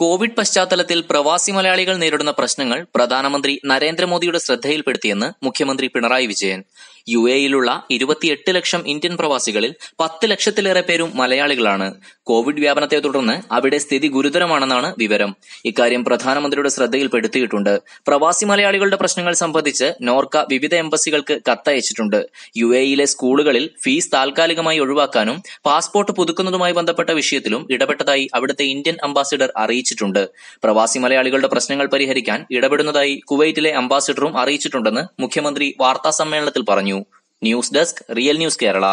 Covid പശ്ചാത്തലത്തിൽ പ്രവാസി മലയാളികൾ നേരിടുന്ന പ്രശ്നങ്ങൾ പ്രധാനമന്ത്രി നരേന്ദ്രമോദിയുടെ ശ്രദ്ധയിൽപ്പെടുത്തിയെന്ന് മുഖ്യമന്ത്രി പിണറായി വിജയൻ യു എയിലുള്ള ഇരുപത്തിയെട്ട് ലക്ഷം ഇന്ത്യൻ പ്രവാസികളിൽ പത്ത് ലക്ഷത്തിലേറെ പേരും മലയാളികളാണ് കോവിഡ് വ്യാപനത്തെ തുടർന്ന് അവിടെ സ്ഥിതി ഗുരുതരമാണെന്നാണ് വിവരം ഇക്കാര്യം പ്രധാനമന്ത്രിയുടെ ശ്രദ്ധയിൽപ്പെടുത്തിയിട്ടുണ്ട് പ്രവാസി മലയാളികളുടെ പ്രശ്നങ്ങൾ സംബന്ധിച്ച് നോർക്ക വിവിധ എംബസികൾക്ക് കത്തയച്ചിട്ടുണ്ട് യു എയിലെ സ്കൂളുകളിൽ ഫീസ് താൽക്കാലികമായി ഒഴിവാക്കാനും പാസ്പോർട്ട് പുതുക്കുന്നതുമായി ബന്ധപ്പെട്ട വിഷയത്തിലും ഇടപെട്ടതായി അവിടുത്തെ ഇന്ത്യൻ അംബാസിഡർ അറിയിച്ചു അറിയിച്ചിട്ടുണ്ട് പ്രവാസി മലയാളികളുടെ പ്രശ്നങ്ങൾ പരിഹരിക്കാൻ ഇടപെടുന്നതായി കുവൈറ്റിലെ അംബാസിഡറും അറിയിച്ചിട്ടുണ്ടെന്ന് മുഖ്യമന്ത്രി വാർത്താ സമ്മേളനത്തിൽ പറഞ്ഞു news desk real news Kerala